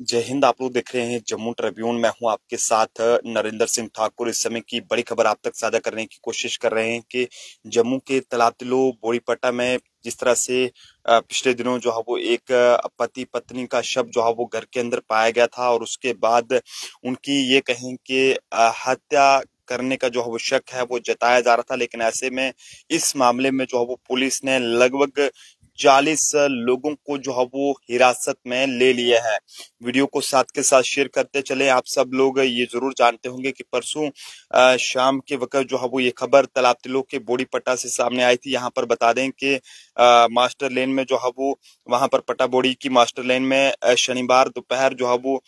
जय हिंद आप लोग देख रहे हैं जम्मू ट्रिब्यून मैं हूं आपके साथ नरेंद्र सिंह ठाकुर इस समय की बड़ी खबर आप तक साझा करने की कोशिश कर रहे हैं कि जम्मू के तलातिलो बोड़ीपटा में जिस तरह से पिछले दिनों जो है वो एक पति पत्नी का शव जो है वो घर के अंदर पाया गया था और उसके बाद उनकी ये कहें कि हत्या करने का जो है वो शक है वो जताया जा रहा था लेकिन ऐसे में इस मामले में जो है वो पुलिस ने लगभग 40 लोगों को जो है वो हिरासत में ले लिया है वीडियो को साथ के साथ शेयर करते चले आप सब लोग ये जरूर जानते होंगे कि परसों शाम के वक्त जो है वो ये खबर तालाब तिलो के बोड़ी पट्टा से सामने आई थी यहाँ पर बता दें कि मास्टर लेन में जो है वो वहां पर पट्टा बोड़ी की मास्टर लेन में शनिवार दोपहर जो है वो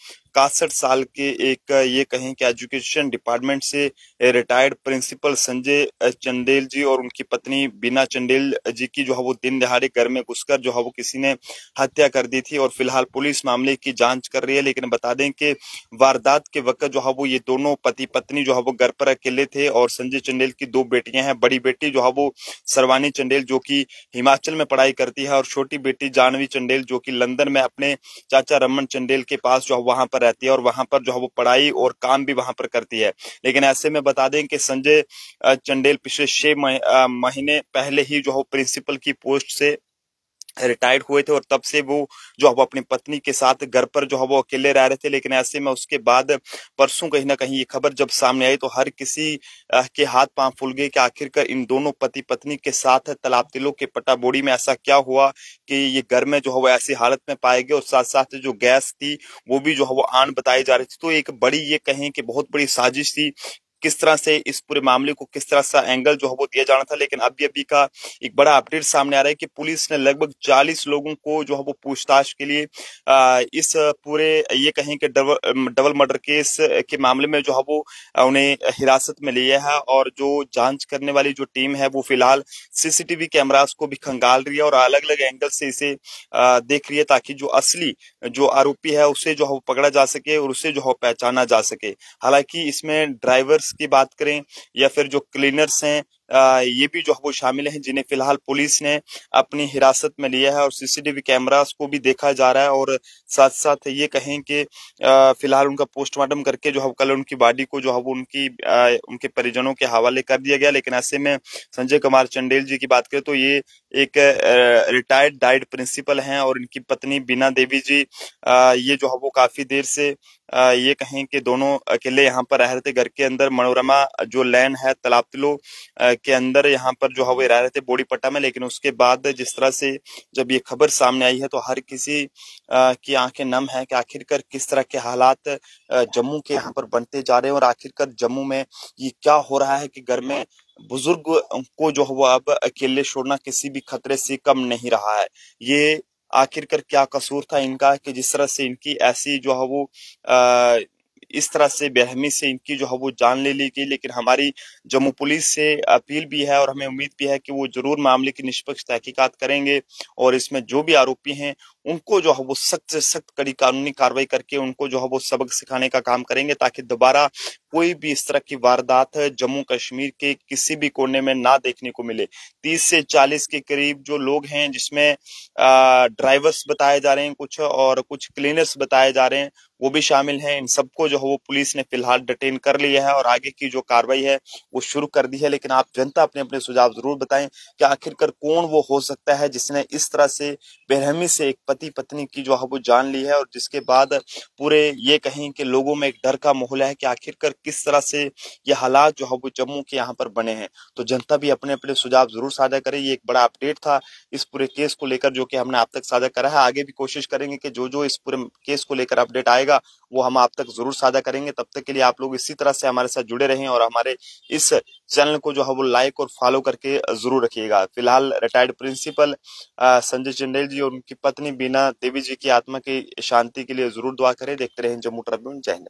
इकसठ साल के एक ये कहें कि एजुकेशन डिपार्टमेंट से रिटायर्ड प्रिंसिपल संजय चंडेल जी और उनकी पत्नी बीना चंदेल जी की जो है वो दिन दिहाड़े घर में घुसकर जो है वो किसी ने हत्या कर दी थी और फिलहाल पुलिस मामले की जांच कर रही है लेकिन बता दें कि वारदात के वक्त जो है वो ये दोनों पति पत्नी जो है वो घर पर अकेले थे और संजय चंडेल की दो बेटियां हैं बड़ी बेटी जो है वो सरवानी चंडेल जो की हिमाचल में पढ़ाई करती है और छोटी बेटी जानवी चंडेल जो की लंदन में अपने चाचा रमन चंडेल के पास जो वहां पर रहती है और वहां पर जो है वो पढ़ाई और काम भी वहां पर करती है लेकिन ऐसे में बता दें कि संजय चंडेल पिछले छह महीने पहले ही जो है प्रिंसिपल की पोस्ट से रिटायर्ड हुए थे और तब से वो जो है वो अपनी पत्नी के साथ घर पर जो है वो अकेले रह रहे थे लेकिन ऐसे में उसके बाद परसों कहीं ना कहीं ये खबर जब सामने आई तो हर किसी के हाथ पांव फूल गए कि आखिरकार इन दोनों पति पत्नी के साथ तालाब तिलो के बोड़ी में ऐसा क्या हुआ कि ये घर में जो है वो ऐसी हालत में पाए गए और साथ साथ जो गैस थी वो भी जो है वो आन बताई जा रही थी तो एक बड़ी ये कहें कि बहुत बड़ी साजिश थी किस तरह से इस पूरे मामले को किस तरह सा एंगल जो है वो दिया जाना था लेकिन अभी अभी का एक बड़ा अपडेट सामने आ रहा है कि पुलिस ने लगभग चालीस लोगों को जो है वो पूछताछ के लिए इस पूरे ये कहें कि डबल डबल मर्डर केस के मामले में जो है वो उन्हें हिरासत में लिया है और जो जांच करने वाली जो टीम है वो फिलहाल सीसीटीवी कैमराज को भी खंगाल रही है और अलग अलग एंगल से इसे देख रही है ताकि जो असली जो आरोपी है उसे जो है वो पकड़ा जा सके और उसे जो है पहचाना जा सके हालांकि इसमें ड्राइवर की बात करें या फिर जो क्लीनर्स हैं ये भी जो है वो शामिल हैं जिन्हें फिलहाल पुलिस ने अपनी हिरासत में लिया है और सीसीटीवी कैमरास को भी देखा जा रहा है और साथ साथ ये कहें कि फिलहाल उनका पोस्टमार्टम करके जो है कल उनकी बॉडी को जो है वो उनकी उनके परिजनों के हवाले कर दिया गया लेकिन ऐसे में संजय कुमार चंडेल जी की बात करें तो ये एक रिटायर्ड डाइट प्रिंसिपल हैं और इनकी पत्नी बीना देवी जी ये जो है वो काफी देर से ये कहें कि दोनों अकेले यहाँ पर रह रहे थे घर के अंदर मनोरमा जो लैन है तलाबतलो के अंदर यहाँ पर जो है वो रह रहे थे बोड़ीपट्टा में लेकिन उसके बाद जिस तरह से जब ये खबर सामने आई है तो हर किसी की आंखें नम है कि आखिरकार किस तरह के हालात जम्मू के यहाँ पर बनते जा रहे हैं और आखिरकार जम्मू में ये क्या हो रहा है कि घर में बुजुर्ग को जो है वो अब अकेले छोड़ना किसी भी खतरे से कम नहीं रहा है ये आखिरकार क्या कसूर था इनका कि जिस तरह से इनकी ऐसी जो है वो आ, इस तरह से बेहमी से इनकी जो है वो जान ले ली गई लेकिन हमारी जम्मू पुलिस से अपील भी है और हमें उम्मीद भी है कि वो जरूर मामले की निष्पक्ष तहकीकात करेंगे और इसमें जो भी आरोपी हैं उनको जो है वो सख्त से सख्त कड़ी कानूनी कार्रवाई करके उनको जो है वो सबक सिखाने का काम करेंगे ताकि दोबारा कोई भी इस तरह की वारदात जम्मू कश्मीर के किसी भी कोने में ना देखने को मिले तीस से चालीस के करीब जो लोग हैं जिसमें ड्राइवर्स बताए जा रहे हैं कुछ और कुछ क्लीनर्स बताए जा रहे हैं वो भी शामिल हैं इन सबको जो है वो पुलिस ने फिलहाल डिटेन कर लिया है और आगे की जो कार्रवाई है वो शुरू कर दी है लेकिन आप जनता अपने अपने सुझाव जरूर बताएं कि आखिरकार कौन वो हो सकता है जिसने इस तरह से बेरहमी से एक पति पत्नी की जो है वो जान ली है और जिसके बाद पूरे ये कहें कि लोगों में एक डर का माहौल है कि आखिरकार किस तरह से ये हालात जो है वो जम्मू के यहाँ पर बने हैं तो जनता भी अपने अपने सुझाव जरूर साझा करे ये एक बड़ा अपडेट था इस पूरे केस को लेकर जो कि हमने आप तक साझा करा है आगे भी कोशिश करेंगे कि जो जो इस पूरे केस को लेकर अपडेट आएगा वो हम आप तक जरूर साझा करेंगे तब तक के लिए आप लोग इसी तरह से हमारे साथ जुड़े रहें और हमारे इस चैनल को जो है वो लाइक और फॉलो करके जरूर रखिएगा फिलहाल रिटायर्ड प्रिंसिपल संजय चंडेल जी और उनकी पत्नी बीना देवी जी की आत्मा की शांति के लिए जरूर दुआ करें देखते रहें जम्मू ट्रब्यून जय हिंद